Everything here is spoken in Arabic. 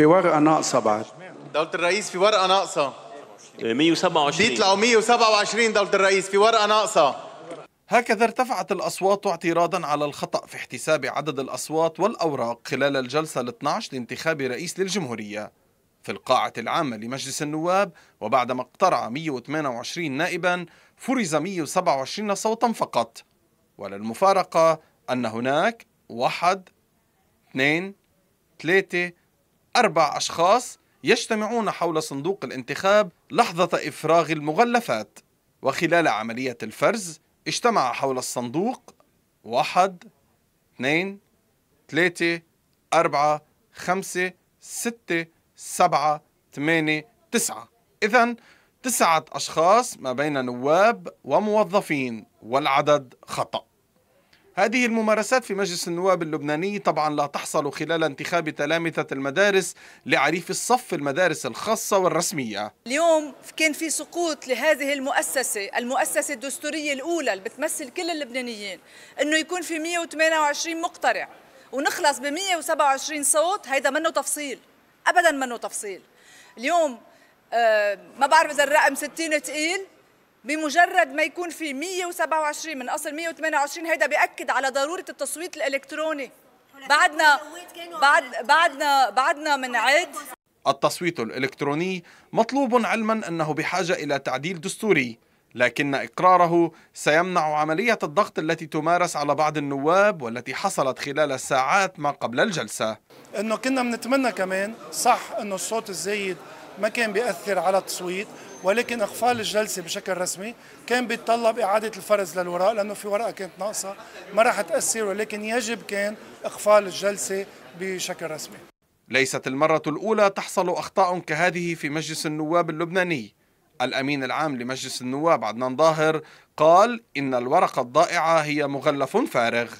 في ورقه ناقصه بعد دولة الرئيس في ورقه ناقصه 127 بيطلعوا 127 دولة الرئيس في ورقه ناقصه هكذا ارتفعت الأصوات اعتراضا على الخطأ في احتساب عدد الأصوات والأوراق خلال الجلسة ال 12 لانتخاب رئيس للجمهورية في القاعة العامة لمجلس النواب وبعدما اقترع 128 نائبا فرز 127 صوتا فقط وللمفارقة أن هناك واحد اثنين ثلاثة أربع أشخاص يجتمعون حول صندوق الانتخاب لحظة إفراغ المغلفات وخلال عملية الفرز اجتمع حول الصندوق واحد اثنين ثلاثة أربعة خمسة ستة سبعة ثمانية تسعة إذا تسعة أشخاص ما بين نواب وموظفين والعدد خطأ هذه الممارسات في مجلس النواب اللبناني طبعا لا تحصل خلال انتخاب تلامذة المدارس لعريف الصف في المدارس الخاصة والرسمية اليوم كان في سقوط لهذه المؤسسة المؤسسة الدستورية الأولى اللي بتمثل كل اللبنانيين أنه يكون في 128 مقترع ونخلص ب 127 صوت هيدا منه تفصيل أبدا منه تفصيل اليوم آه ما بعرف إذا الرقم 60 تقيل بمجرد ما يكون في 127 من اصل 128 هيدا بياكد على ضروره التصويت الالكتروني بعدنا بعد بعدنا بعدنا بنعد التصويت الالكتروني مطلوب علما انه بحاجه الى تعديل دستوري لكن اقراره سيمنع عمليه الضغط التي تمارس على بعض النواب والتي حصلت خلال الساعات ما قبل الجلسه انه كنا بنتمنى كمان صح انه الصوت الزايد ما كان بياثر على التصويت ولكن اقفال الجلسه بشكل رسمي كان بيتطلب اعاده الفرز للوراء لانه في ورقه كانت ناقصه ما راح تاثر ولكن يجب كان اقفال الجلسه بشكل رسمي ليست المره الاولى تحصل اخطاء كهذه في مجلس النواب اللبناني الامين العام لمجلس النواب عدنان ظاهر قال ان الورقه الضائعه هي مغلف فارغ